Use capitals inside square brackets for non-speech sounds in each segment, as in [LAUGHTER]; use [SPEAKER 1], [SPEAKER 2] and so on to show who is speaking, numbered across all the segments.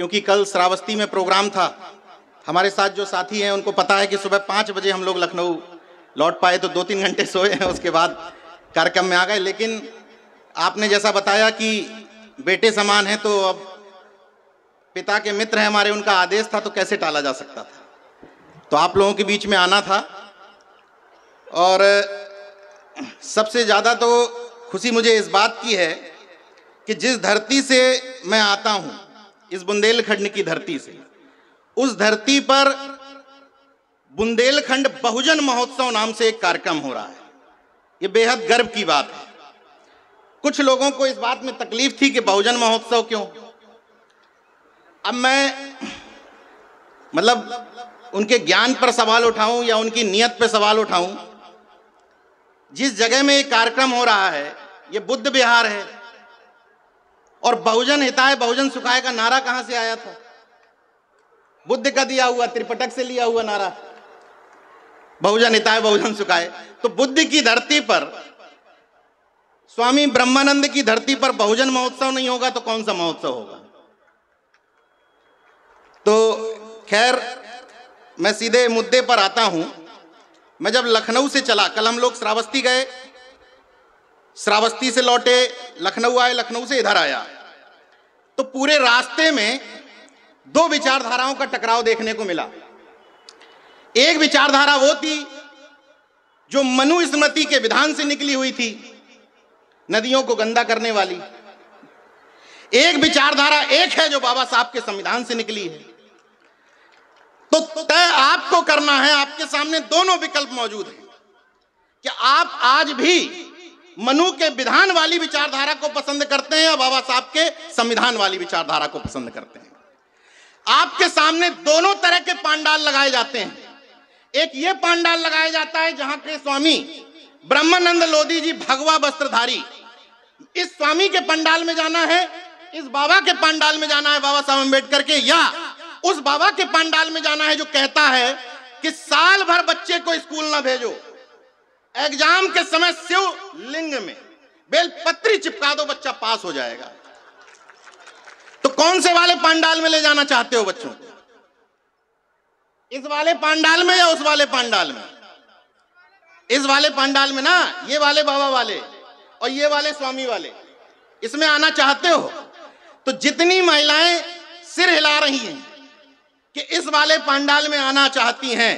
[SPEAKER 1] क्योंकि कल श्रावस्ती में प्रोग्राम था हमारे साथ जो साथी हैं उनको पता है कि सुबह पाँच बजे हम लोग लखनऊ लौट पाए तो दो तीन घंटे [LAUGHS] सोए हैं उसके बाद कार्यक्रम में आ गए लेकिन आपने जैसा बताया कि बेटे समान हैं तो अब पिता के मित्र हैं हमारे उनका आदेश था तो कैसे टाला जा सकता था तो आप लोगों के बीच में आना था और सबसे ज़्यादा तो खुशी मुझे इस बात की है कि जिस धरती से मैं आता हूँ इस बुंदेलखंड की धरती से उस धरती पर बुंदेलखंड बहुजन महोत्सव नाम से एक कार्यक्रम हो रहा है ये बेहद गर्व की बात है कुछ लोगों को इस बात में तकलीफ थी कि बहुजन महोत्सव क्यों अब मैं मतलब उनके ज्ञान पर सवाल उठाऊं या उनकी नियत पर सवाल उठाऊं जिस जगह में ये कार्यक्रम हो रहा है ये बुद्ध बिहार है और बहुजन हिताय बहुजन सुखाय का नारा कहां से आया था बुद्ध का दिया हुआ त्रिपटक से लिया हुआ नारा बहुजन हिताय बहुजन सुखाय तो बुद्ध की धरती पर स्वामी ब्रह्मानंद की धरती पर बहुजन महोत्सव नहीं होगा तो कौन सा महोत्सव होगा तो खैर मैं सीधे मुद्दे पर आता हूं मैं जब लखनऊ से चला कल हम लोग श्रावस्ती गए श्रावस्ती से लौटे लखनऊ आए लखनऊ से इधर आया तो पूरे रास्ते में दो विचारधाराओं का टकराव देखने को मिला एक विचारधारा वो थी जो मनुस्मृति के विधान से निकली हुई थी नदियों को गंदा करने वाली एक विचारधारा एक है जो बाबा साहब के संविधान से निकली है तो तय आपको करना है आपके सामने दोनों विकल्प मौजूद हैं कि आप आज भी मनु के विधान वाली विचारधारा को पसंद करते हैं और बाबा साहब के संविधान वाली विचारधारा को पसंद करते हैं आपके सामने दोनों तरह के पांडाल लगाए जाते हैं एक ये पांडाल लगाया जाता है जहां के स्वामी ब्रह्मानंद लोधी जी भगवा वस्त्रधारी इस स्वामी के पंडाल में जाना है इस बाबा के पंडाल में जाना है बाबा साहब अम्बेडकर के या उस बाबा के पंडाल में जाना है जो कहता है कि साल भर बच्चे को स्कूल ना भेजो एग्जाम के समय शिव लिंग में बेलपत्री चिपका दो बच्चा पास हो जाएगा तो कौन से वाले पांडाल में ले जाना चाहते हो बच्चों को इस वाले पांडाल में या उस वाले पांडाल में इस वाले पांडाल में ना ये वाले बाबा वाले और ये वाले स्वामी वाले इसमें आना चाहते हो तो जितनी महिलाएं सिर हिला रही हैं कि इस वाले पांडाल में आना चाहती हैं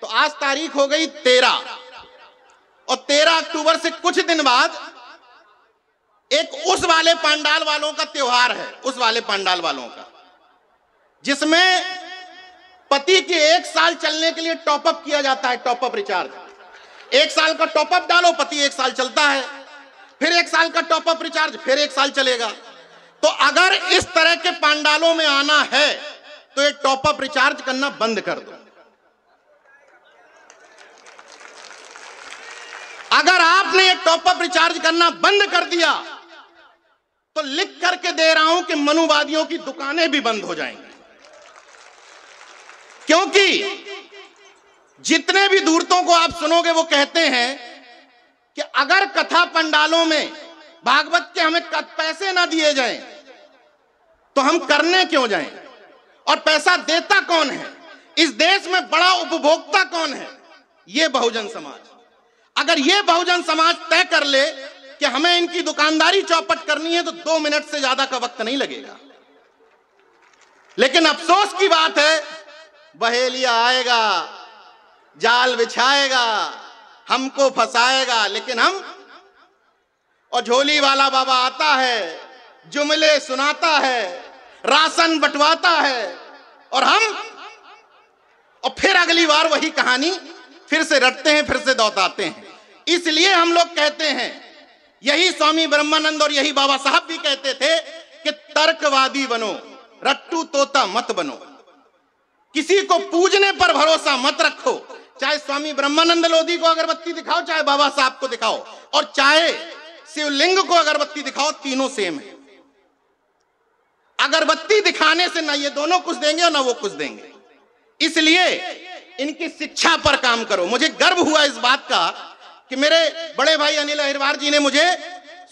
[SPEAKER 1] तो आज तारीख हो गई तेरह और तेरह अक्टूबर से कुछ दिन बाद एक उस वाले पंडाल वालों का त्योहार है उस वाले पंडाल वालों का जिसमें पति के एक साल चलने के लिए टॉपअप किया जाता है टॉपअप रिचार्ज एक साल का टॉपअप डालो पति एक साल चलता है फिर एक साल का टॉपअप रिचार्ज फिर एक साल चलेगा तो अगर इस तरह के पंडालों में आना है तो ये टॉपअप रिचार्ज करना बंद कर दो अगर आपने ये टॉपअप रिचार्ज करना बंद कर दिया तो लिख करके दे रहा हूं कि मनुवादियों की दुकानें भी बंद हो जाएंगी क्योंकि जितने भी दूरतों को आप सुनोगे वो कहते हैं कि अगर कथा पंडालों में भागवत के हमें पैसे ना दिए जाएं तो हम करने क्यों जाएं और पैसा देता कौन है इस देश में बड़ा उपभोक्ता कौन है यह बहुजन समाज अगर ये बहुजन समाज तय कर ले कि हमें इनकी दुकानदारी चौपट करनी है तो दो मिनट से ज्यादा का वक्त नहीं लगेगा लेकिन अफसोस की बात है बहेलिया आएगा जाल बिछाएगा हमको फंसाएगा लेकिन हम और झोली वाला बाबा आता है जुमले सुनाता है राशन बंटवाता है और हम और फिर अगली बार वही कहानी फिर से रटते हैं फिर से दौताते हैं इसलिए हम लोग कहते हैं यही स्वामी ब्रह्मानंद और यही बाबा साहब भी कहते थे कि तर्कवादी बनो रट्टू तोता मत बनो किसी को पूजने पर भरोसा मत रखो चाहे स्वामी ब्रह्मानंद लोधी को अगरबत्ती दिखाओ चाहे बाबा साहब को दिखाओ और चाहे शिवलिंग को अगरबत्ती दिखाओ तीनों सेम है अगरबत्ती दिखाने से ना ये दोनों कुछ देंगे और ना वो कुछ देंगे इसलिए इनकी शिक्षा पर काम करो मुझे गर्व हुआ इस बात का कि मेरे बड़े भाई अनिल अहिरवार जी ने मुझे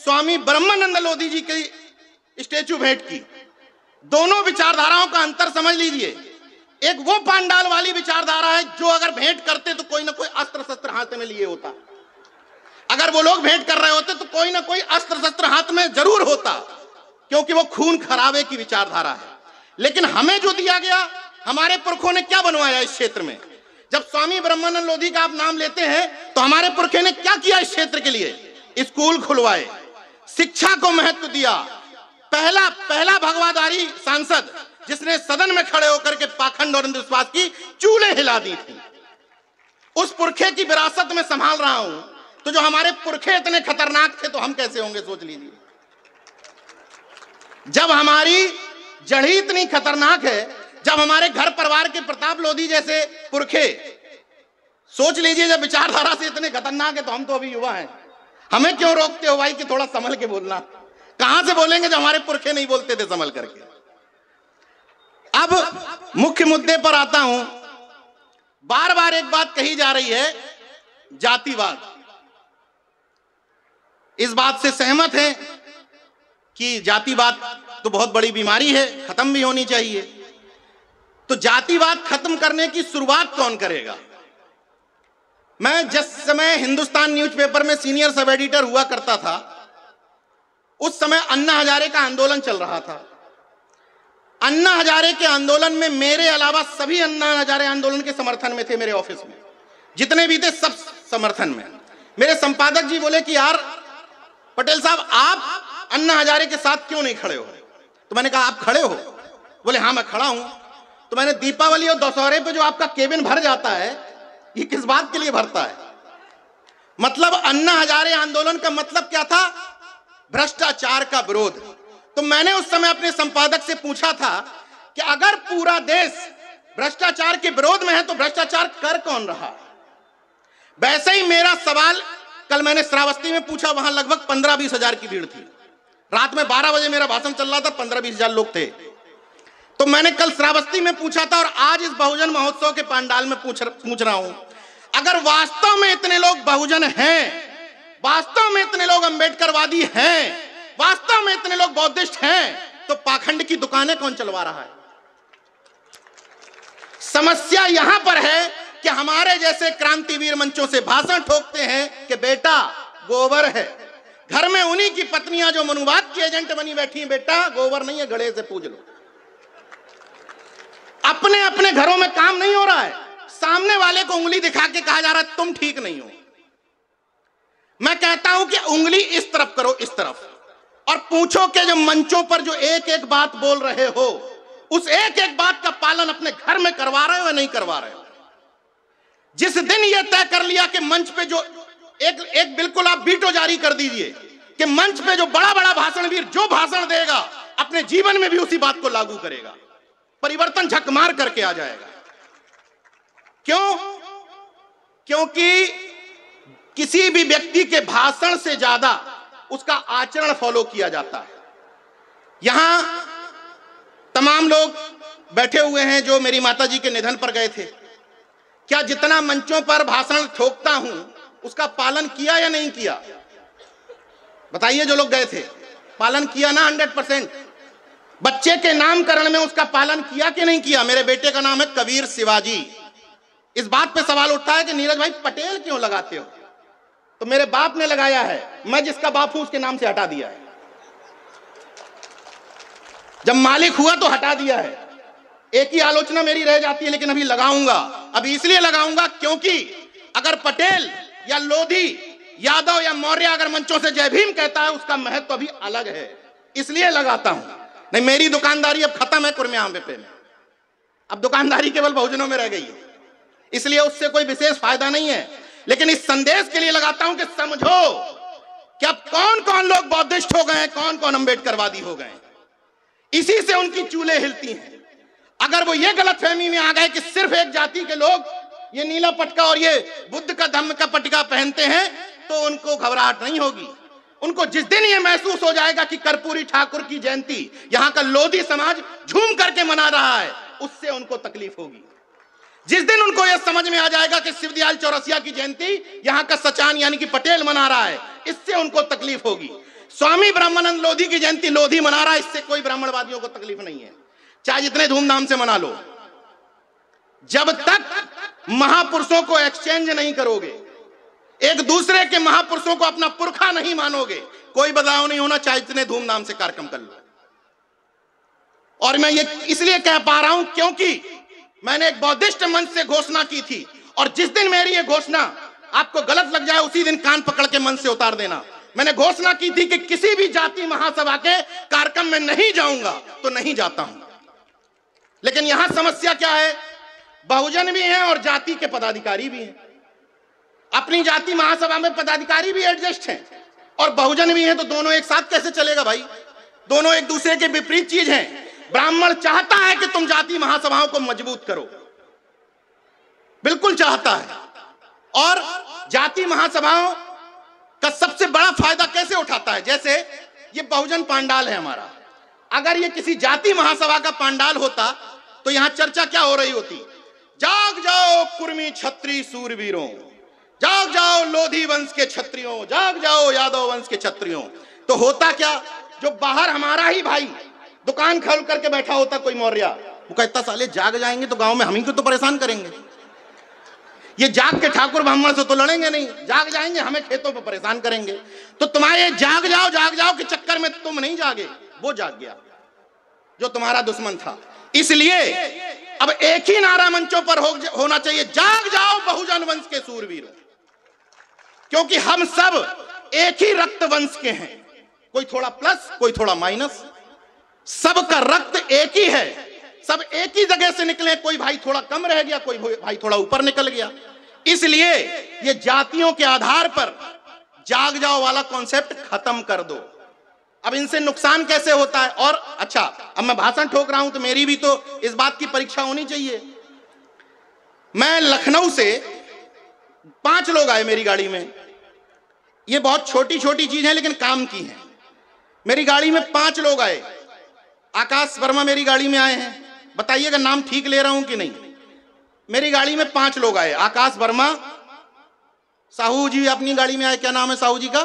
[SPEAKER 1] स्वामी ब्रह्मानंद लोधी जी की स्टेचू भेंट की दोनों विचारधाराओं का अंतर समझ लीजिए एक वो पांडाल वाली विचारधारा है जो अगर भेंट करते तो कोई ना कोई अस्त्र शस्त्र हाथ में लिए होता अगर वो लोग भेंट कर रहे होते तो कोई ना कोई अस्त्र शस्त्र हाथ में जरूर होता क्योंकि वो खून खराबे की विचारधारा है लेकिन हमें जो दिया गया हमारे पुरखों ने क्या बनवाया इस क्षेत्र में जब स्वामी ब्रह्मानंद लोधी का आप नाम लेते हैं तो हमारे पुरखे ने क्या किया इस क्षेत्र के लिए स्कूल खुलवाए शिक्षा को महत्व दिया पहला पहला भगवादारी सांसद जिसने सदन में खड़े होकर के पाखंड और अंधविश्वास की चूले हिला दी थी उस पुरखे की विरासत में संभाल रहा हूं तो जो हमारे पुरखे इतने खतरनाक थे तो हम कैसे होंगे सोच लीजिए जब हमारी जड़ी इतनी खतरनाक है जब हमारे घर परिवार के प्रताप लोधी जैसे पुरखे सोच लीजिए जब विचारधारा से इतने खतरनाक है तो हम तो अभी युवा हैं हमें क्यों रोकते हो भाई कि थोड़ा संभल के बोलना कहां से बोलेंगे जब हमारे पुरखे नहीं बोलते थे संभल करके अब मुख्य मुद्दे पर आता हूं बार बार एक बात कही जा रही है जातिवाद इस बात से सहमत है कि जातिवाद तो बहुत बड़ी बीमारी है खत्म भी होनी चाहिए तो जातिवाद खत्म करने की शुरुआत कौन करेगा मैं जिस समय हिंदुस्तान न्यूज़पेपर में सीनियर सब एडिटर हुआ करता था उस समय अन्ना हजारे का आंदोलन चल रहा था अन्ना हजारे के आंदोलन में मेरे अलावा सभी अन्ना हजारे आंदोलन के समर्थन में थे मेरे ऑफिस में जितने भी थे सब समर्थन में मेरे संपादक जी बोले कि यार पटेल साहब आप अन्ना हजारे के साथ क्यों नहीं खड़े हो तो मैंने कहा आप खड़े हो बोले हाँ मैं खड़ा हूं तो मैंने दीपावली और दशहरे पे जो आपका केबिन भर जाता है ये किस बात के लिए भरता है मतलब अन्ना हजारे आंदोलन का मतलब क्या था भ्रष्टाचार का विरोध तो मैंने उस समय अपने संपादक से पूछा था कि अगर पूरा देश भ्रष्टाचार के विरोध में है तो भ्रष्टाचार कर कौन रहा वैसे ही मेरा सवाल कल मैंने श्रावस्ती में पूछा वहां लगभग पंद्रह बीस हजार की भीड़ थी रात में बारह बजे मेरा भाषण चल रहा था पंद्रह बीस हजार लोग थे तो मैंने कल श्रावस्ती में पूछा था और आज इस बहुजन महोत्सव के पांडाल में पूछ पूछ रहा हूं अगर वास्तव में इतने लोग बहुजन हैं वास्तव में इतने लोग अंबेडकरवादी हैं वास्तव में इतने लोग बौद्धिस्ट हैं तो पाखंड की दुकानें कौन चलवा रहा है समस्या यहां पर है कि हमारे जैसे क्रांतिवीर मंचों से भाषण ठोकते हैं कि बेटा गोबर है घर में उन्हीं की पत्नियां जो मनुवाद की एजेंट बनी बैठी बेटा गोबर नहीं है घड़े से पूज लो अपने अपने घरों में काम नहीं हो रहा है सामने वाले को उंगली दिखा के कहा जा रहा है तुम ठीक नहीं हो मैं कहता हूं कि उंगली इस तरफ करो इस तरफ और पूछो कि जो मंचों पर जो एक एक बात बोल रहे हो उस एक एक बात का पालन अपने घर में करवा रहे हो या नहीं करवा रहे हो जिस दिन यह तय कर लिया कि मंच पे जो एक एक बिल्कुल आप बीटो जारी कर दीजिए कि मंच पे जो बड़ा बड़ा भाषणवीर जो भाषण देगा अपने जीवन में भी उसी बात को लागू करेगा परिवर्तन झक मार करके आ जाएगा क्यों क्योंकि किसी भी व्यक्ति के भाषण से ज्यादा उसका आचरण फॉलो किया जाता है यहां तमाम लोग बैठे हुए हैं जो मेरी माता जी के निधन पर गए थे क्या जितना मंचों पर भाषण ठोकता हूं उसका पालन किया या नहीं किया बताइए जो लोग गए थे पालन किया ना हंड्रेड परसेंट बच्चे के नामकरण में उसका पालन किया कि नहीं किया मेरे बेटे का नाम है कबीर शिवाजी इस बात पे सवाल उठता है कि नीरज भाई पटेल क्यों लगाते हो तो मेरे बाप ने लगाया है मैं जिसका बाप हूं उसके नाम से हटा दिया है जब मालिक हुआ तो हटा दिया है एक ही आलोचना मेरी रह जाती है लेकिन अभी लगाऊंगा अभी इसलिए लगाऊंगा क्योंकि अगर पटेल या लोधी यादव या मौर्य अगर मंचों से जय भीम कहता है उसका महत्व तो अभी अलग है इसलिए लगाता हूं नहीं मेरी दुकानदारी अब खत्म है कुर्मिया आम पे में अब दुकानदारी केवल बहुजनों में रह गई है इसलिए उससे कोई विशेष फायदा नहीं है लेकिन इस संदेश के लिए लगाता हूं कि समझो कि अब कौन कौन लोग बौद्धिस्ट हो गए कौन कौन अंबेडकरवादी हो गए इसी से उनकी चूल्हे हिलती हैं अगर वो ये गलतफहमी में आ गए कि सिर्फ एक जाति के लोग ये नीला पटका और ये बुद्ध का धम्म का पटका पहनते हैं तो उनको घबराहट नहीं होगी उनको जिस दिन ये महसूस हो जाएगा कि कर्पूरी ठाकुर की जयंती यहां का लोधी समाज झूम करके मना रहा है उससे उनको तकलीफ होगी जिस दिन उनको यह समझ में आ जाएगा कि शिवदयाल चौरसिया की जयंती यहां का सचान यानी कि पटेल मना रहा है इससे उनको तकलीफ होगी स्वामी ब्राह्मणानंद लोधी की जयंती लोधी मना रहा है इससे कोई ब्राह्मणवादियों को तकलीफ नहीं है चाहे जितने धूमधाम से मना लो जब तक महापुरुषों को एक्सचेंज नहीं करोगे एक दूसरे के महापुरुषों को अपना पुरखा नहीं मानोगे कोई बदलाव नहीं होना चाहे इतने धूमधाम से कार्यक्रम कर लो और मैं ये इसलिए कह पा रहा हूं क्योंकि मैंने एक बौद्धिस्ट मंच से घोषणा की थी और जिस दिन मेरी ये घोषणा आपको गलत लग जाए उसी दिन कान पकड़ के मन से उतार देना मैंने घोषणा की थी कि किसी भी जाति महासभा के कार्यक्रम में नहीं जाऊंगा तो नहीं जाता हूं लेकिन यहां समस्या क्या है बहुजन भी हैं और जाति के पदाधिकारी भी हैं अपनी जाति महासभा में पदाधिकारी भी एडजस्ट हैं और बहुजन भी हैं तो दोनों एक साथ कैसे चलेगा भाई दोनों एक दूसरे के विपरीत चीज हैं ब्राह्मण चाहता है कि तुम जाति महासभाओं को मजबूत करो बिल्कुल चाहता है और जाति महासभाओं का सबसे बड़ा फायदा कैसे उठाता है जैसे ये बहुजन पांडाल है हमारा अगर ये किसी जाति महासभा का पांडाल होता तो यहां चर्चा क्या हो रही होती जाग जाओ कुर्मी छत्री सूरवीरों जाग जाओ लोधी वंश के छत्रियों जाग जाओ यादव वंश के छत्रियों तो होता क्या जो बाहर हमारा ही भाई दुकान खोल करके बैठा होता कोई मौर्य वो कहता साले जाग जाएंगे तो गांव में हम ही को तो परेशान करेंगे ये जाग के ठाकुर ब्राह्मण से तो लड़ेंगे नहीं जाग जाएंगे हमें खेतों पर परेशान करेंगे तो तुम्हारे जाग जाओ जाग जाओ के चक्कर में तुम नहीं जागे वो जाग गया जो तुम्हारा दुश्मन था इसलिए अब एक ही नारा मंचों पर हो, होना चाहिए जाग जाओ बहुजन वंश के सूरवीरों क्योंकि हम सब एक ही रक्त वंश के हैं कोई थोड़ा प्लस कोई थोड़ा माइनस सबका रक्त एक ही है सब एक ही जगह से निकले कोई भाई थोड़ा कम रह गया कोई भाई थोड़ा ऊपर निकल गया इसलिए ये जातियों के आधार पर जाग जाओ वाला कॉन्सेप्ट खत्म कर दो अब इनसे नुकसान कैसे होता है और अच्छा अब मैं भाषण ठोक रहा हूं तो मेरी भी तो इस बात की परीक्षा होनी चाहिए मैं लखनऊ से पांच लोग आए मेरी गाड़ी में ये बहुत छोटी छोटी चीज है लेकिन काम की है मेरी गाड़ी में पांच लोग आए आकाश वर्मा मेरी गाड़ी में आए हैं बताइएगा नाम ठीक ले रहा हूं कि नहीं मेरी गाड़ी में पांच लोग आए आकाश वर्मा साहू जी अपनी गाड़ी में आए क्या नाम है साहू जी का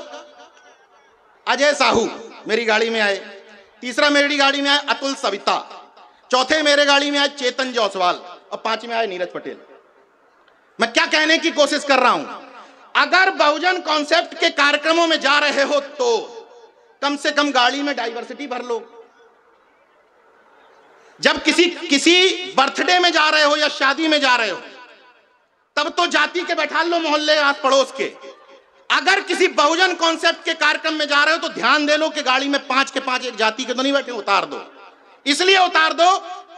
[SPEAKER 1] अजय साहू मेरी गाड़ी में आए तीसरा मेरी गाड़ी में आए अतुल सविता चौथे मेरे गाड़ी में आए चेतन जोसवाल और पांच में आए नीरज पटेल मैं क्या कहने की कोशिश कर रहा हूं अगर बहुजन कॉन्सेप्ट के कार्यक्रमों में जा रहे हो तो कम से कम गाड़ी में डाइवर्सिटी भर लो जब किसी किसी बर्थडे में जा रहे हो या शादी में जा रहे हो तब तो जाति के बैठा लो मोहल्ले आस पड़ोस के अगर किसी बहुजन कॉन्सेप्ट के कार्यक्रम में जा रहे हो तो ध्यान दे लो कि गाड़ी में पांच के पांच एक जाति के तो नहीं बैठे उतार दो इसलिए उतार दो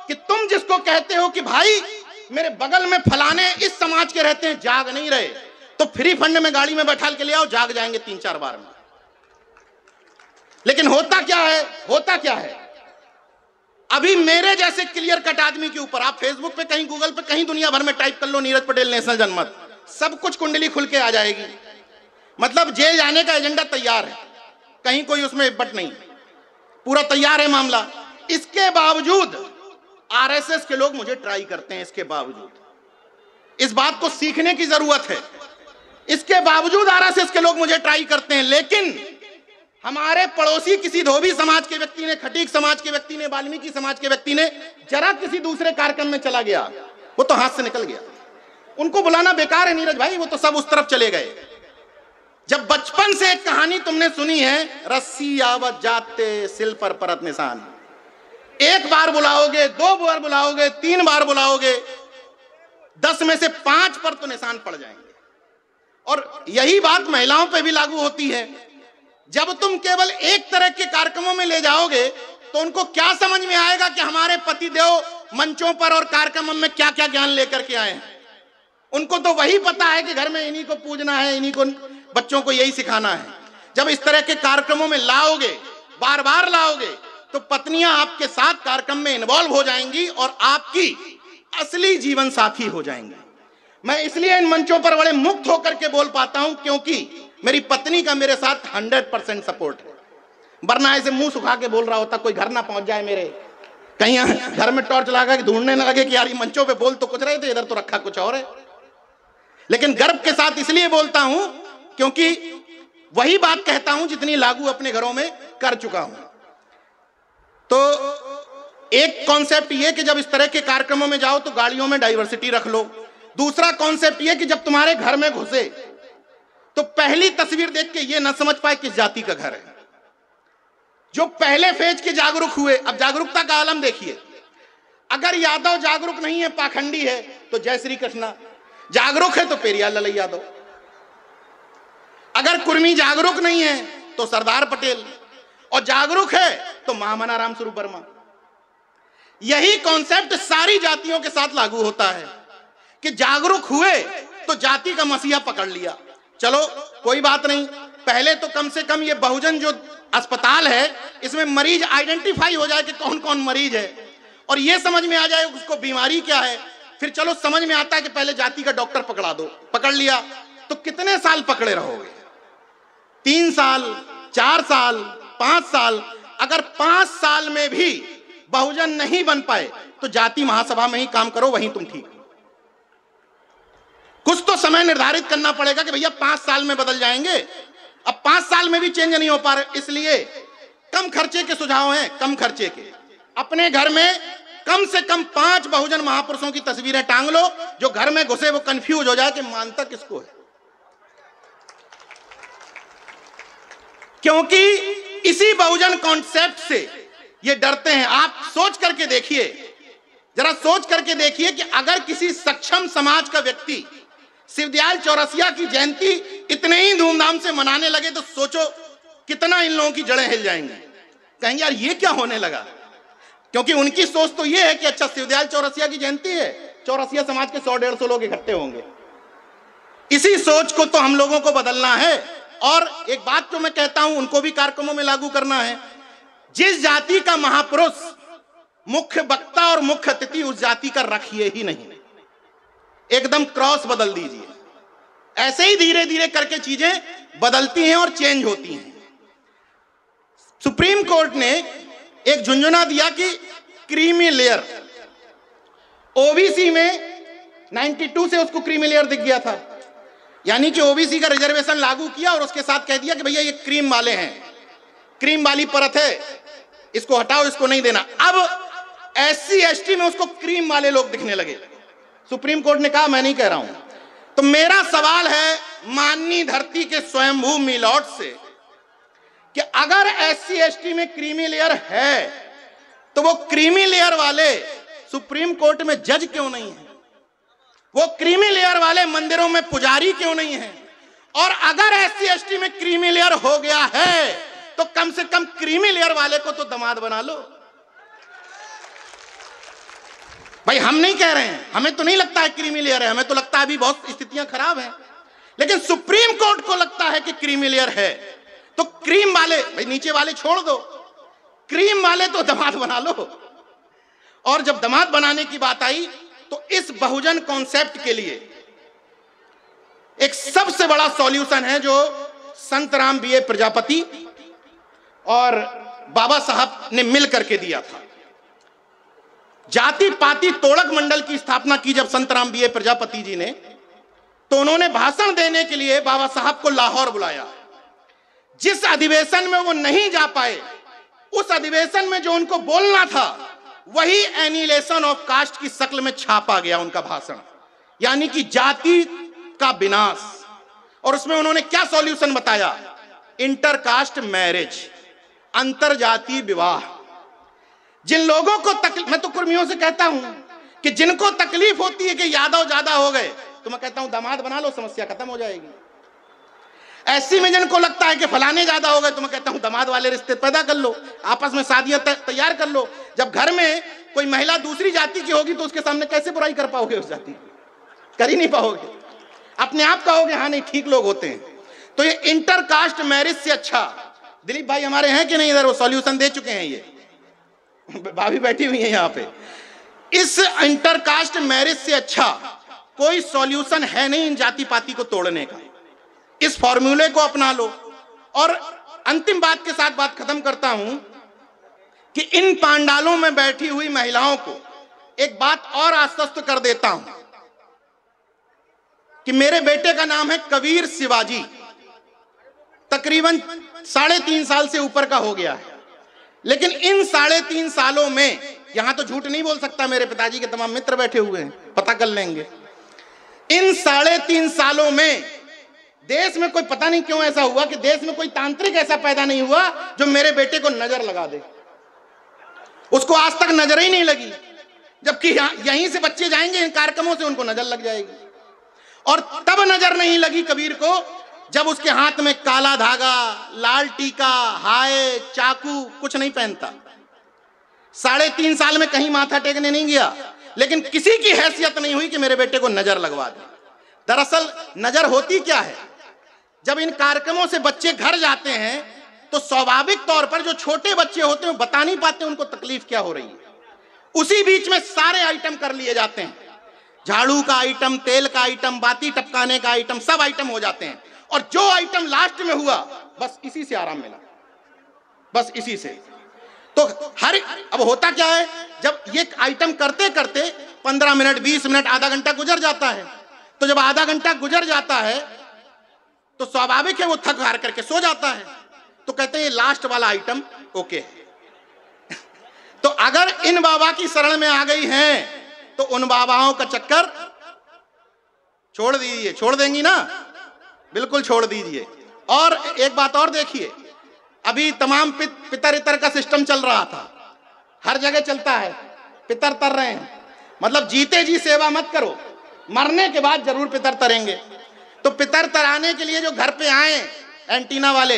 [SPEAKER 1] कि तुम जिसको कहते हो कि भाई मेरे बगल में फलाने इस समाज के रहते हैं जाग नहीं रहे तो फ्री फंड में गाड़ी में बैठा के ले आओ जाग जाएंगे तीन चार बार में लेकिन होता क्या है होता क्या है अभी मेरे जैसे क्लियर कट आदमी के ऊपर आप फेसबुक पे कहीं गूगल पे कहीं दुनिया भर में टाइप कर लो नीरज पटेल नेशनल जनमत सब कुछ कुंडली खुल के आ जाएगी मतलब जेल जाने का एजेंडा तैयार है कहीं कोई उसमें बट नहीं पूरा तैयार है मामला इसके बावजूद आरएसएस के लोग मुझे ट्राई करते हैं इसके बावजूद इस बात को सीखने की जरूरत है इसके बावजूद आरएसएस के लोग मुझे ट्राई करते हैं लेकिन हमारे पड़ोसी किसी धोबी समाज के व्यक्ति ने खटीक समाज के व्यक्ति ने वाल्मीकि समाज के व्यक्ति ने जरा किसी दूसरे कार्यक्रम में चला गया वो तो हाथ से निकल गया उनको बुलाना बेकार है नीरज भाई वो तो सब उस तरफ चले गए जब बचपन से एक कहानी तुमने सुनी है रस्सी आवत जाते सिल पर परत निशान एक बार बुलाओगे दो बार बुलाओगे तीन बार बुलाओगे दस में से पांच पर तो निशान पड़ जाएंगे और यही बात महिलाओं पर भी लागू होती है जब तुम केवल एक तरह के कार्यक्रमों में ले जाओगे तो उनको क्या समझ में आएगा कि हमारे पति देव मंचों पर और कार्यक्रमों में क्या क्या ज्ञान लेकर के आए हैं उनको तो वही पता है कि घर में इन्हीं को पूजना है इन्हीं को बच्चों को यही सिखाना है जब इस तरह के कार्यक्रमों में लाओगे बार बार लाओगे तो पत्नियां आपके साथ कार्यक्रम में इन्वॉल्व हो जाएंगी और आपकी असली जीवन साथी हो जाएंगी मैं इसलिए इन मंचों पर बड़े मुक्त होकर के बोल पाता हूं क्योंकि मेरी पत्नी का मेरे साथ हंड्रेड परसेंट सपोर्ट है वरना ऐसे मुंह सुखा के बोल रहा होता कोई घर ना पहुंच जाए मेरे कहीं घर में टॉर्च लगा के ढूंढने लगे कि यार मंचों पे बोल तो कुछ रहे थे इधर तो रखा कुछ और है लेकिन गर्व के साथ इसलिए बोलता हूं क्योंकि वही बात कहता हूं जितनी लागू अपने घरों में कर चुका हूं तो एक कॉन्सेप्ट ये कि जब इस तरह के कार्यक्रमों में जाओ तो गाड़ियों में डाइवर्सिटी रख लो दूसरा कॉन्सेप्ट ये कि जब तुम्हारे घर में घुसे तो पहली तस्वीर देख के ये ना समझ पाए किस जाति का घर है जो पहले फेज के जागरूक हुए अब जागरूकता का आलम देखिए अगर यादव जागरूक नहीं है पाखंडी है तो जय श्री कृष्णा जागरूक है तो पेरिया ललई यादव अगर कुर्मी जागरूक नहीं है तो सरदार पटेल और जागरूक है तो महामना राम स्वरूप वर्मा यही कॉन्सेप्ट सारी जातियों के साथ लागू होता है कि जागरूक हुए तो जाति का मसीहा पकड़ लिया चलो कोई बात नहीं पहले तो कम से कम ये बहुजन जो अस्पताल है इसमें मरीज आइडेंटिफाई हो जाए कि कौन कौन मरीज है और ये समझ में आ जाए उसको बीमारी क्या है फिर चलो समझ में आता है कि पहले जाति का डॉक्टर पकड़ा दो पकड़ लिया तो कितने साल पकड़े रहोगे तीन साल चार साल पांच साल अगर पांच साल में भी बहुजन नहीं बन पाए तो जाति महासभा में ही काम करो वहीं तुम ठीक कुछ तो समय निर्धारित करना पड़ेगा कि भैया पांच साल में बदल जाएंगे अब पांच साल में भी चेंज नहीं हो पा रहे इसलिए कम खर्चे के सुझाव हैं कम खर्चे के अपने घर में कम से कम पांच बहुजन महापुरुषों की तस्वीरें टांग लो जो घर में घुसे वो कंफ्यूज हो जाए कि मानता किसको है क्योंकि इसी बहुजन कॉन्सेप्ट से ये डरते हैं आप सोच करके देखिए जरा सोच करके देखिए कि अगर किसी सक्षम समाज का व्यक्ति शिवदयाल चौरसिया की जयंती इतने ही धूमधाम से मनाने लगे तो सोचो कितना इन लोगों की जड़ें हिल जाएंगी कहेंगे यार ये क्या होने लगा क्योंकि उनकी सोच तो ये है कि अच्छा शिवदयाल चौरसिया की जयंती है चौरसिया समाज के सौ डेढ़ सौ लोग इकट्ठे होंगे इसी सोच को तो हम लोगों को बदलना है और एक बात जो मैं कहता हूं उनको भी कार्यक्रमों में लागू करना है जिस जाति का महापुरुष मुख्य वक्ता और मुख्य अतिथि उस जाति का रखिए ही नहीं एकदम क्रॉस बदल दीजिए ऐसे ही धीरे धीरे करके चीजें बदलती हैं और चेंज होती हैं सुप्रीम कोर्ट ने एक झुंझुना दिया कि क्रीमी लेयर ओबीसी में 92 से उसको क्रीमी लेयर दिख गया था यानी कि ओबीसी का रिजर्वेशन लागू किया और उसके साथ कह दिया कि भैया ये क्रीम वाले हैं क्रीम वाली परत है इसको हटाओ इसको नहीं देना अब एस सी में उसको क्रीम वाले लोग दिखने लगे सुप्रीम कोर्ट ने कहा मैं नहीं कह रहा हूं तो मेरा सवाल है माननी धरती के स्वयंभू मिलौट से कि अगर एस सी में क्रीमी लेयर है तो वो क्रीमी लेयर वाले सुप्रीम कोर्ट में जज क्यों नहीं है वो क्रीमी लेयर वाले मंदिरों में पुजारी क्यों नहीं है और अगर एस सी में क्रीमी लेयर हो गया है तो कम से कम क्रीमी लेयर वाले को तो दमाद बना लो भाई हम नहीं कह रहे हैं हमें तो नहीं लगता है क्रीमी लेयर है हमें तो लगता है अभी बहुत स्थितियां खराब है लेकिन सुप्रीम कोर्ट को लगता है कि क्रीमी लेयर है तो क्रीम वाले भाई नीचे वाले छोड़ दो क्रीम वाले तो दमाद बना लो और जब दमाद बनाने की बात आई तो इस बहुजन कॉन्सेप्ट के लिए एक सबसे बड़ा सॉल्यूशन है जो संत राम बी प्रजापति और बाबा साहब ने मिल करके दिया था जाति पाति तोड़क मंडल की स्थापना की जब संत राम बी प्रजापति जी ने तो उन्होंने भाषण देने के लिए बाबा साहब को लाहौर बुलाया जिस अधिवेशन में वो नहीं जा पाए उस अधिवेशन में जो उनको बोलना था वही एनिलेशन ऑफ कास्ट की शक्ल में छापा गया उनका भाषण यानी कि जाति का विनाश और उसमें उन्होंने क्या सॉल्यूशन बताया इंटरकास्ट मैरिज अंतर जातीय विवाह जिन लोगों को तकलीफ मैं तो कुर्मियों से कहता हूं कि जिनको तकलीफ होती है कि यादव ज्यादा हो गए तो मैं कहता हूं दामाद बना लो समस्या खत्म हो जाएगी ऐसी में जिनको लगता है कि फलाने ज्यादा हो गए तो मैं कहता हूं दामाद वाले रिश्ते पैदा कर लो आपस में शादियां तैयार कर लो जब घर में कोई महिला दूसरी जाति की होगी तो उसके सामने कैसे बुराई कर पाओगे उस जाति कर ही नहीं पाओगे अपने आप कहोगे हाँ नहीं ठीक लोग होते हैं तो ये इंटर कास्ट मैरिज से अच्छा दिलीप भाई हमारे हैं कि नहीं इधर वो सॉल्यूशन दे चुके हैं ये [LAUGHS] भाभी बैठी हुई है यहाँ पे इस इंटर कास्ट मैरिज से अच्छा कोई सॉल्यूशन है नहीं इन जाति पाति को तोड़ने का इस फॉर्मूले को अपना लो और अंतिम बात के साथ बात खत्म करता हूं कि इन पांडालों में बैठी हुई महिलाओं को एक बात और आश्वस्त कर देता हूं कि मेरे बेटे का नाम है कबीर शिवाजी तकरीबन साढ़े तीन साल से ऊपर का हो गया है लेकिन इन साढ़े तीन सालों में यहां तो झूठ नहीं बोल सकता मेरे पिताजी के तमाम मित्र बैठे हुए हैं पता कर लेंगे इन साढ़े तीन सालों में देश में कोई पता नहीं क्यों ऐसा हुआ कि देश में कोई तांत्रिक ऐसा पैदा नहीं हुआ जो मेरे बेटे को नजर लगा दे उसको आज तक नजर ही नहीं लगी जबकि यहीं से बच्चे जाएंगे इन कार्यक्रमों से उनको नजर लग जाएगी और तब नजर नहीं लगी कबीर को जब उसके हाथ में काला धागा लाल टीका हाय चाकू कुछ नहीं पहनता साढ़े तीन साल में कहीं माथा टेकने नहीं गया लेकिन किसी की हैसियत नहीं हुई कि मेरे बेटे को नजर लगवा दे दरअसल नजर होती क्या है जब इन कार्यक्रमों से बच्चे घर जाते हैं तो स्वाभाविक तौर पर जो छोटे बच्चे होते हैं बता नहीं पाते उनको तकलीफ क्या हो रही है उसी बीच में सारे आइटम कर लिए जाते हैं झाड़ू का आइटम तेल का आइटम बाती टपकाने का आइटम सब आइटम हो जाते हैं और जो आइटम लास्ट में हुआ बस इसी से आराम मिला बस इसी से तो हर अब होता क्या है जब ये आइटम करते करते पंद्रह मिनट बीस मिनट आधा घंटा गुजर जाता है तो जब आधा घंटा गुजर जाता है तो स्वाभाविक है वो थक हार करके सो जाता है तो कहते हैं लास्ट वाला आइटम ओके है तो अगर इन बाबा की शरण में आ गई हैं तो उन बाबाओं का चक्कर छोड़ दीजिए छोड़ देंगी ना बिल्कुल छोड़ दीजिए और एक बात और देखिए अभी तमाम पित, पितर इतर का सिस्टम चल रहा था हर जगह चलता है पितर तर रहे हैं मतलब जीते जी सेवा मत करो मरने के बाद जरूर पितर तरेंगे तो पितर तराने के लिए जो घर पे आए एंटीना वाले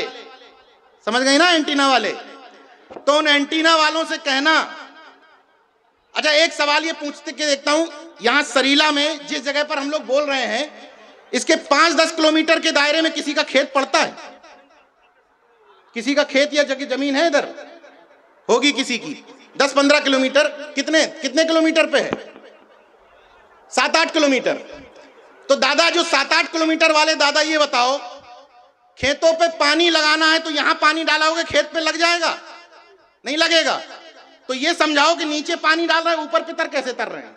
[SPEAKER 1] समझ गए ना एंटीना वाले तो उन एंटीना वालों से कहना अच्छा एक सवाल ये पूछते के देखता हूं यहां सरीला में जिस जगह पर हम लोग बोल रहे हैं इसके पांच दस किलोमीटर के दायरे में किसी का खेत पड़ता है किसी का खेत या जगह जमीन है इधर होगी किसी की दस पंद्रह किलोमीटर कितने कितने किलोमीटर पे है सात आठ किलोमीटर तो दादा जो सात आठ किलोमीटर वाले दादा ये बताओ खेतों पे पानी लगाना है तो यहां पानी डाला होगा खेत पे लग जाएगा नहीं लगेगा तो ये समझाओ कि नीचे पानी डाल रहे हैं ऊपर पितर कैसे तर रहे हैं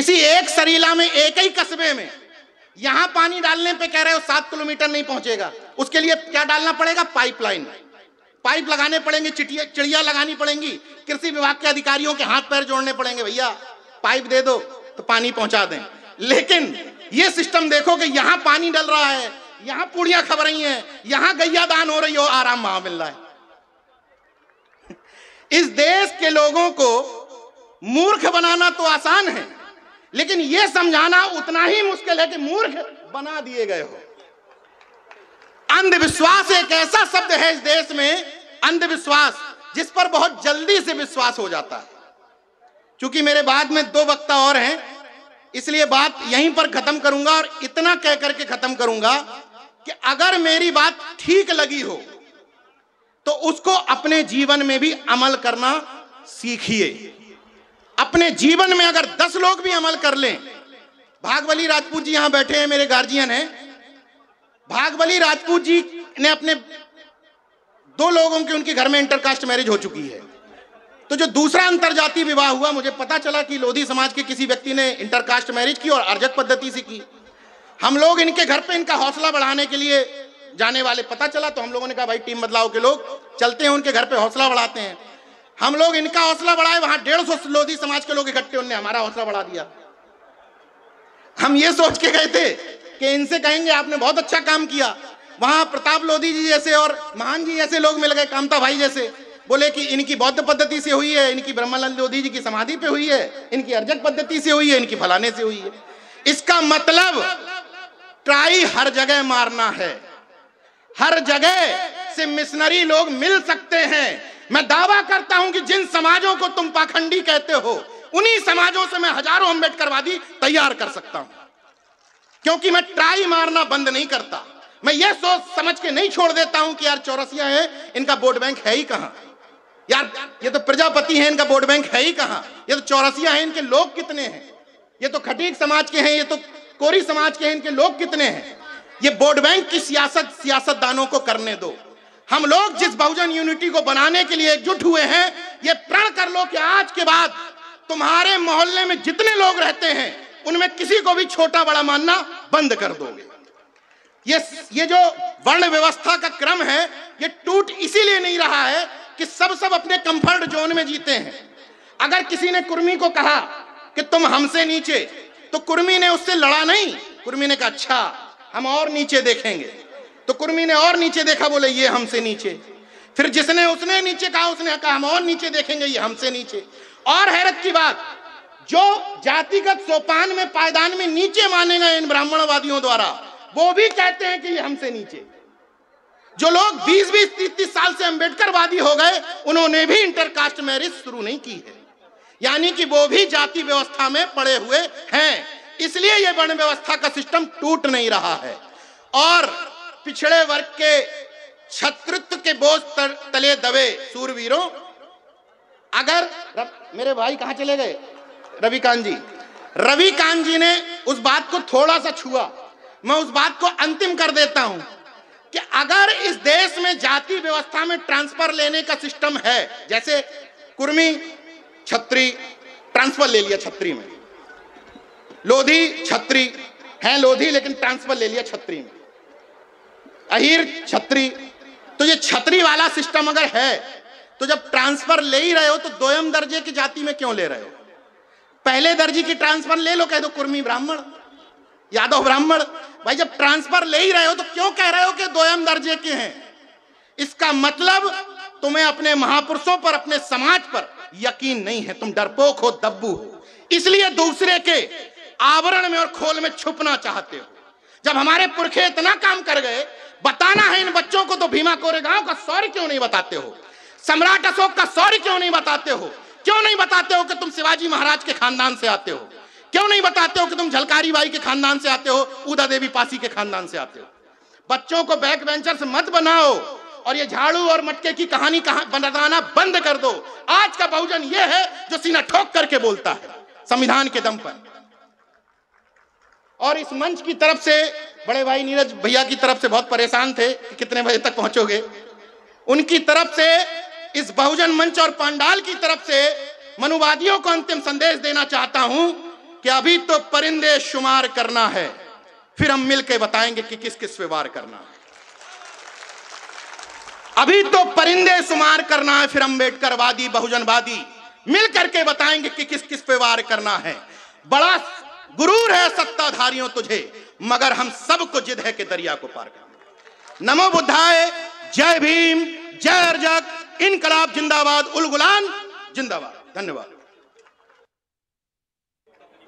[SPEAKER 1] इसी एक सरीला में एक ही कस्बे में यहां पानी डालने पे कह रहे हो सात किलोमीटर नहीं पहुंचेगा उसके लिए क्या डालना पड़ेगा पाइपलाइन पाइप लगाने पड़ेंगे चिड़िया लगानी पड़ेंगी कृषि विभाग के अधिकारियों के हाथ पैर जोड़ने पड़ेंगे भैया पाइप दे दो तो पानी पहुंचा दें लेकिन ये सिस्टम देखो कि यहाँ पानी डल रहा है यहाँ पूड़ियां खब रही हैं यहाँ गैया दान हो रही हो आराम वहां मिल रहा है [LAUGHS] इस देश के लोगों को मूर्ख बनाना तो आसान है लेकिन यह समझाना उतना ही मुश्किल है कि मूर्ख बना दिए गए हो अंधविश्वास एक ऐसा शब्द है इस देश में अंधविश्वास जिस पर बहुत जल्दी से विश्वास हो जाता है क्योंकि मेरे बाद में दो वक्ता और हैं इसलिए बात यहीं पर खत्म करूंगा और इतना कह करके खत्म करूंगा कि अगर मेरी बात ठीक लगी हो तो उसको अपने जीवन में भी अमल करना सीखिए अपने जीवन में अगर दस लोग भी अमल कर लें भागवली राजपूत जी यहां बैठे हैं मेरे गार्जियन हैं भागवली राजपूत जी ने अपने दो लोगों के उनके घर में इंटरकास्ट मैरिज हो चुकी है तो जो दूसरा अंतरजातीय विवाह हुआ मुझे पता चला कि लोधी समाज के किसी व्यक्ति ने इंटरकास्ट मैरिज की और अर्जक पद्धति से की हम लोग इनके घर पे इनका हौसला बढ़ाने के लिए जाने वाले पता चला तो हम लोगों ने कहा भाई टीम बदलाव के लोग चलते हैं उनके घर पे हौसला बढ़ाते हैं हम लोग इनका हौसला बढ़ाए वहां डेढ़ सौ लोधी समाज के लोग इकट्ठे उनने हमारा हौसला बढ़ा दिया हम ये सोच के गए थे कि इनसे कहेंगे आपने बहुत अच्छा काम किया वहां प्रताप लोधी जी जैसे और महान जी जैसे लोग मिल गए कामता भाई जैसे बोले कि इनकी बौद्ध पद्धति से हुई है इनकी ब्रह्मानंद लोधी जी की समाधि पे हुई है इनकी अर्जक पद्धति से हुई है इनकी फलाने से हुई है इसका मतलब ट्राई हर जगह मारना है हर जगह से मिशनरी लोग मिल सकते हैं मैं दावा करता हूं कि जिन समाजों को तुम पाखंडी कहते हो उन्हीं समाजों से मैं हजारों वादी तैयार कर सकता हूं क्योंकि मैं ट्राई मारना बंद नहीं करता मैं यह सोच समझ के नहीं छोड़ देता हूं कि यार चौरसिया है इनका वोट बैंक है ही कहां यार ये तो प्रजापति है इनका वोट बैंक है ही कहा ये तो चौरसिया है इनके लोग कितने हैं ये तो खटीक समाज के हैं ये तो कोरी समाज के हैं इनके लोग कितने हैं ये वोट बैंक की सियासत सियासतदानों को करने दो हम लोग जिस बहुजन यूनिटी को बनाने के लिए एकजुट हुए हैं ये प्रण कर लो कि आज के बाद तुम्हारे मोहल्ले में जितने लोग रहते हैं उनमें किसी को भी छोटा बड़ा मानना बंद कर दोगे ये ये जो वर्ण व्यवस्था का क्रम है ये टूट इसीलिए नहीं रहा है कि सब सब अपने कंफर्ट जोन में जीते हैं अगर किसी ने कुर्मी को कहा कि तुम हमसे नीचे तो कुर्मी ने उससे लड़ा नहीं कुर्मी ने कहा अच्छा हम और नीचे देखेंगे तो कुर्मी ने और नीचे देखा बोले ये हमसे नीचे फिर जिसने उसने नीचे कहा उसने कहा हम और नीचे देखेंगे ये हमसे नीचे और हैरत की बात जो जातिगत सोपान में पायदान में नीचे माने गए इन ब्राह्मणवादियों द्वारा वो भी कहते हैं कि ये हमसे नीचे जो लोग 20 बीस तीस तीस साल से अंबेडकर वादी हो गए उन्होंने भी इंटरकास्ट मैरिज शुरू नहीं की है यानी कि वो भी जाति व्यवस्था में पड़े हुए हैं इसलिए ये वर्ण व्यवस्था का सिस्टम टूट नहीं रहा है और पिछड़े वर्ग के छत्रुत्व के बोझ तले दबे सूरवीरों अगर रब, मेरे भाई कहा चले गए रवि कांत जी रवि कांत जी ने उस बात को थोड़ा सा छुआ मैं उस बात को अंतिम कर देता हूं कि अगर इस देश में जाति व्यवस्था में ट्रांसफर लेने का सिस्टम है जैसे कुर्मी छत्री ट्रांसफर ले लिया छत्री में लोधी छत्री है लोधी लेकिन ट्रांसफर ले लिया छत्री में अहिर छत्री तो ये छत्री वाला सिस्टम अगर है तो जब ट्रांसफर ले ही रहे हो तो दोयम दर्जे की जाति में क्यों ले रहे हो पहले दर्जे की ट्रांसफर ले लो कह दो कुर्मी ब्राह्मण यादव ब्राह्मण भाई जब ट्रांसफर ले ही रहे हो तो क्यों कह रहे हो कि दोयम दर्जे के हैं इसका मतलब तुम्हें अपने महापुरुषों पर अपने समाज पर यकीन नहीं है तुम डरपोक हो दब्बू इसलिए दूसरे के आवरण में और खोल में छुपना चाहते हो जब हमारे पुरखे इतना काम कर गए बताना है इन बच्चों को तो भीमा कोरेगांव का सौर्य क्यों नहीं बताते हो सम्राट अशोक का सौर्य क्यों नहीं बताते हो क्यों नहीं बताते हो कि तुम शिवाजी महाराज के खानदान से आते हो क्यों नहीं बताते हो कि तुम झलकारी बाई के खानदान से आते हो उदा देवी पासी के खानदान से आते हो बच्चों को बैक से मत बनाओ और ये झाड़ू और मटके की कहानी कहा बनाना बंद कर दो आज का बहुजन ये है जो सीना ठोक करके बोलता है संविधान के दम पर और इस मंच की तरफ से बड़े भाई नीरज भैया की तरफ से बहुत परेशान थे कि कितने बजे तक पहुंचोगे उनकी तरफ से इस बहुजन मंच और पांडाल की तरफ से मनुवादियों को अंतिम संदेश देना चाहता हूं कि अभी तो परिंदे शुमार करना है फिर हम मिलके बताएंगे कि किस किस पे वार करना है अभी तो परिंदे शुमार करना है फिर वादी बहुजनवादी मिल करके बताएंगे कि किस किस पे वार करना है बड़ा गुरूर है सत्ताधारियों तुझे मगर हम सबको जिद है कि दरिया को पार करना नमो बुद्धाए जय भीम जय अर्जक इनकलाब जिंदाबाद उलगुलान जिंदाबाद धन्यवाद